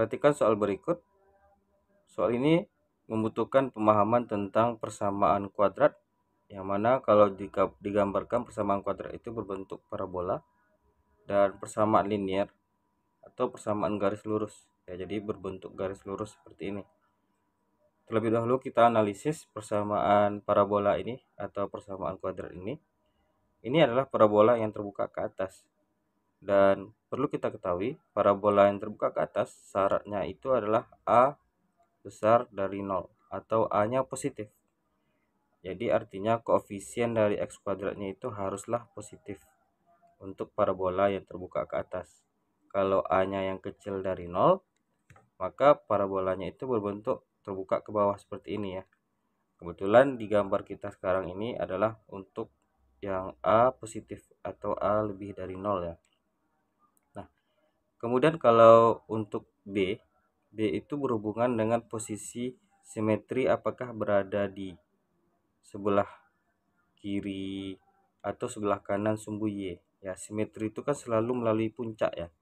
Perhatikan soal berikut. Soal ini membutuhkan pemahaman tentang persamaan kuadrat yang mana kalau digambarkan persamaan kuadrat itu berbentuk parabola dan persamaan linear atau persamaan garis lurus ya jadi berbentuk garis lurus seperti ini terlebih dahulu kita analisis persamaan parabola ini atau persamaan kuadrat ini ini adalah parabola yang terbuka ke atas dan perlu kita ketahui, parabola yang terbuka ke atas syaratnya itu adalah A besar dari 0 atau A-nya positif. Jadi artinya koefisien dari X kuadratnya itu haruslah positif untuk parabola yang terbuka ke atas. Kalau A-nya yang kecil dari 0, maka parabolanya itu berbentuk terbuka ke bawah seperti ini ya. Kebetulan di gambar kita sekarang ini adalah untuk yang A positif atau A lebih dari 0 ya. Kemudian kalau untuk B, B itu berhubungan dengan posisi simetri apakah berada di sebelah kiri atau sebelah kanan sumbu Y. Ya, simetri itu kan selalu melalui puncak ya.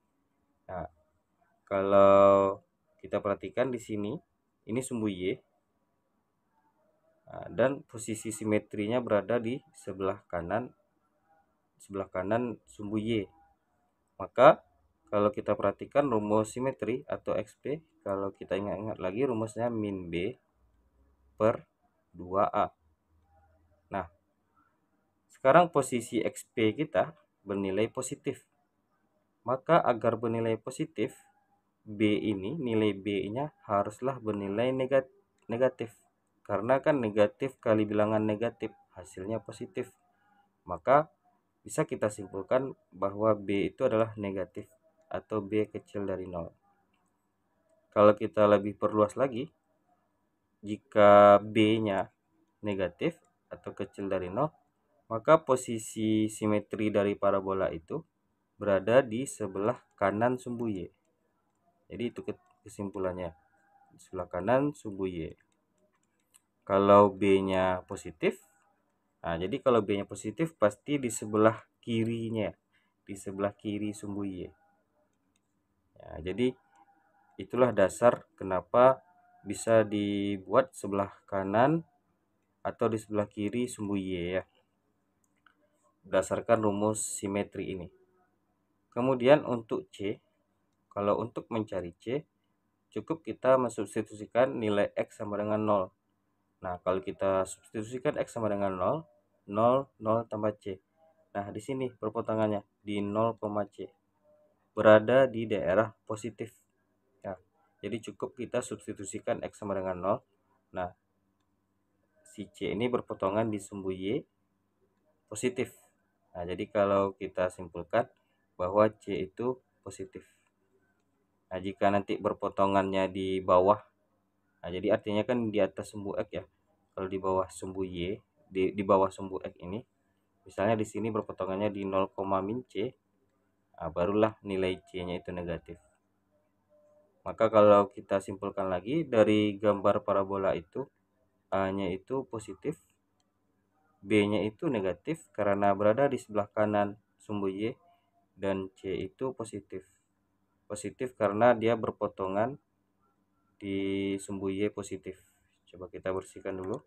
Nah, kalau kita perhatikan di sini, ini sumbu Y. Nah, dan posisi simetrinya berada di sebelah kanan sebelah kanan sumbu Y. Maka kalau kita perhatikan rumus simetri atau XP kalau kita ingat-ingat lagi rumusnya min B per 2A nah sekarang posisi XP kita bernilai positif maka agar bernilai positif B ini nilai B nya haruslah bernilai negatif karena kan negatif kali bilangan negatif hasilnya positif maka bisa kita simpulkan bahwa B itu adalah negatif atau B kecil dari 0. Kalau kita lebih perluas lagi, jika B-nya negatif atau kecil dari 0, maka posisi simetri dari parabola itu berada di sebelah kanan sumbu Y. Jadi itu kesimpulannya. sebelah kanan sumbu Y. Kalau B-nya positif, nah jadi kalau B-nya positif pasti di sebelah kirinya, di sebelah kiri sumbu Y ya, jadi itulah dasar kenapa bisa dibuat sebelah kanan atau di sebelah kiri sumbu Y ya berdasarkan rumus simetri ini kemudian untuk C kalau untuk mencari C cukup kita mensubstitusikan nilai X sama dengan 0 Nah, kalau kita substitusikan X sama dengan 0, 0, 0 tambah C. Nah, di sini perpotongannya di 0, C berada di daerah positif. Ya, jadi cukup kita substitusikan X sama dengan 0. Nah, si C ini berpotongan di sumbu Y positif. Nah, jadi kalau kita simpulkan bahwa C itu positif. Nah, jika nanti berpotongannya di bawah, nah, jadi artinya kan di atas sumbu X ya. Kalau di bawah sumbu Y, di, di bawah sumbu X ini, misalnya di sini berpotongannya di 0, min C, nah, barulah nilai C-nya itu negatif. Maka kalau kita simpulkan lagi dari gambar parabola itu A-nya itu positif, B-nya itu negatif karena berada di sebelah kanan sumbu Y dan C itu positif. Positif karena dia berpotongan di sumbu Y positif. Coba kita bersihkan dulu.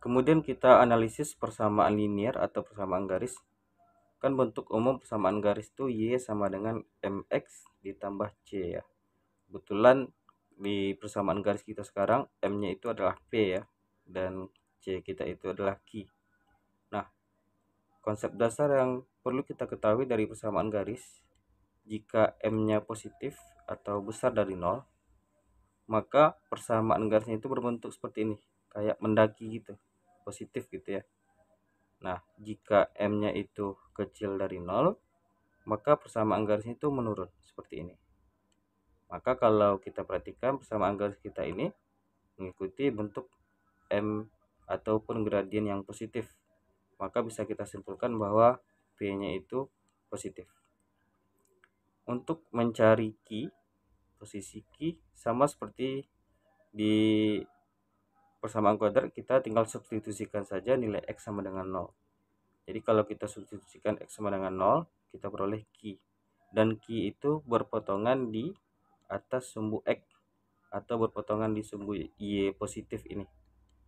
Kemudian kita analisis persamaan linear atau persamaan garis Kan bentuk umum persamaan garis itu Y sama dengan MX ditambah C ya. Kebetulan di persamaan garis kita sekarang M-nya itu adalah P ya. Dan C kita itu adalah Q. Nah, konsep dasar yang perlu kita ketahui dari persamaan garis. Jika M-nya positif atau besar dari nol maka persamaan garisnya itu berbentuk seperti ini. Kayak mendaki gitu. Positif gitu ya. Nah, jika M-nya itu kecil dari 0, maka persamaan garisnya itu menurun seperti ini. Maka kalau kita perhatikan persamaan garis kita ini mengikuti bentuk M ataupun gradien yang positif. Maka bisa kita simpulkan bahwa P-nya itu positif. Untuk mencari Q, posisi Q sama seperti di persamaan kuadrat kita tinggal substitusikan saja nilai X sama dengan 0 jadi kalau kita substitusikan X sama dengan 0 kita peroleh Q dan Q itu berpotongan di atas sumbu X atau berpotongan di sumbu Y positif ini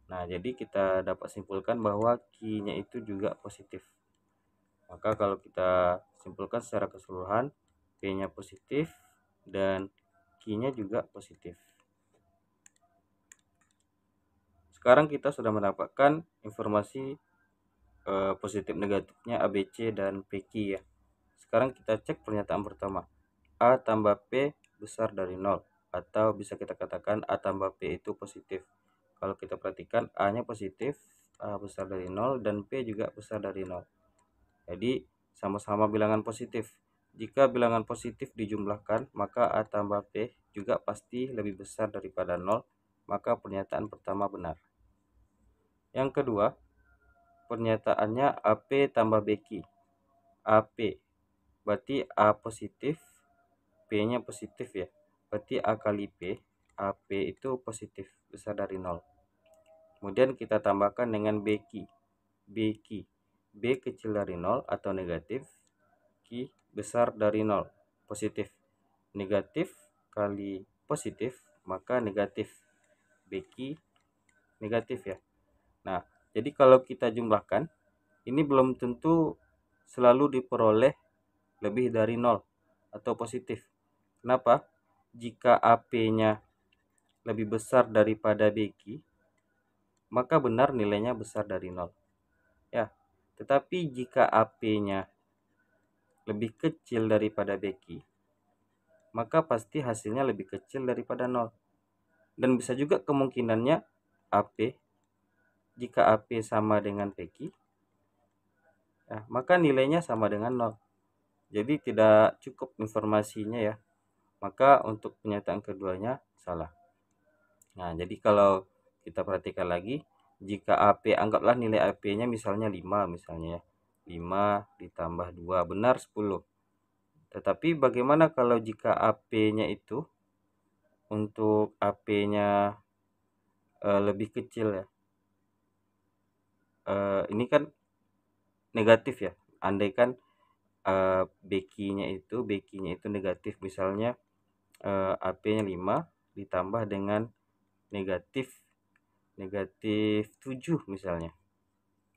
Nah, jadi kita dapat simpulkan bahwa Q-nya itu juga positif. Maka kalau kita simpulkan secara keseluruhan, P-nya positif dan Q-nya juga positif. Sekarang kita sudah mendapatkan informasi e, positif negatifnya ABC dan PQ ya. Sekarang kita cek pernyataan pertama. A tambah P besar dari 0 atau bisa kita katakan A tambah P itu positif. Kalau kita perhatikan A-nya positif, A besar dari 0 dan P juga besar dari 0. Jadi sama-sama bilangan positif. Jika bilangan positif dijumlahkan, maka A tambah P juga pasti lebih besar daripada 0, maka pernyataan pertama benar. Yang kedua, pernyataannya AP tambah BQ. AP berarti A positif, P-nya positif ya. Berarti A kali P, AP itu positif, besar dari 0. Kemudian kita tambahkan dengan BQ. BQ, B kecil dari 0 atau negatif, Q besar dari 0, positif. Negatif kali positif, maka negatif. BQ negatif ya. Nah, jadi kalau kita jumlahkan, ini belum tentu selalu diperoleh lebih dari nol atau positif. Kenapa? Jika AP-nya lebih besar daripada BQ, maka benar nilainya besar dari nol. Ya, tetapi jika AP-nya lebih kecil daripada BQ, maka pasti hasilnya lebih kecil daripada nol. Dan bisa juga kemungkinannya AP jika AP sama dengan PQ, ya, maka nilainya sama dengan 0. Jadi tidak cukup informasinya ya. Maka untuk pernyataan keduanya salah. Nah, jadi kalau kita perhatikan lagi, jika AP anggaplah nilai AP-nya misalnya 5 misalnya ya. 5 ditambah 2 benar 10. Tetapi bagaimana kalau jika AP-nya itu untuk AP-nya eh, lebih kecil ya uh, ini kan negatif ya, andaikan, uh, eh, bekinya itu bekinya itu negatif misalnya, uh, eh, AP-nya 5 ditambah dengan negatif negatif 7 misalnya.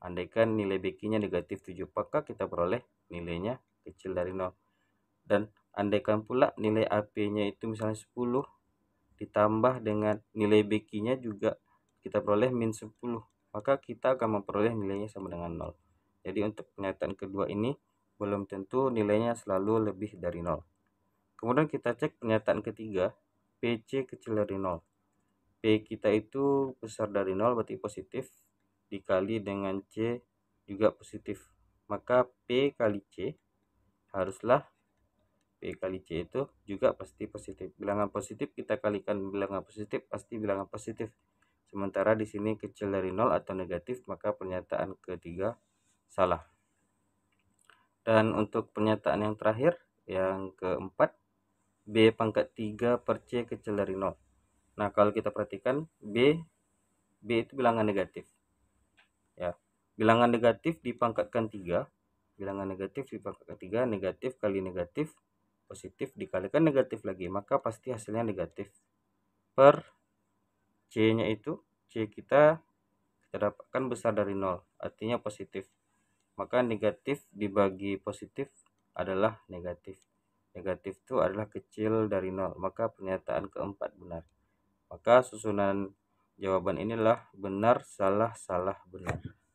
Andaikan nilai bekinya negatif 7 apakah kita peroleh nilainya kecil dari 0. Dan andaikan pula nilai AP-nya itu misalnya 10 ditambah dengan nilai bekinya juga kita peroleh min -10 maka kita akan memperoleh nilainya sama dengan 0. Jadi untuk pernyataan kedua ini belum tentu nilainya selalu lebih dari 0. Kemudian kita cek pernyataan ketiga, PC kecil dari 0. P kita itu besar dari 0 berarti positif dikali dengan C juga positif. Maka P kali C haruslah P kali C itu juga pasti positif. Bilangan positif kita kalikan bilangan positif pasti bilangan positif. Sementara di sini kecil dari nol atau negatif, maka pernyataan ketiga salah. Dan untuk pernyataan yang terakhir, yang keempat, B pangkat 3 per C kecil dari nol. Nah, kalau kita perhatikan, B, B itu bilangan negatif. Ya, bilangan negatif dipangkatkan 3. Bilangan negatif dipangkatkan 3, negatif kali negatif, positif dikalikan negatif lagi. Maka pasti hasilnya negatif per C-nya itu kita kita dapatkan besar dari nol, artinya positif maka negatif dibagi positif adalah negatif negatif itu adalah kecil dari nol. maka pernyataan keempat benar maka susunan jawaban inilah benar salah salah benar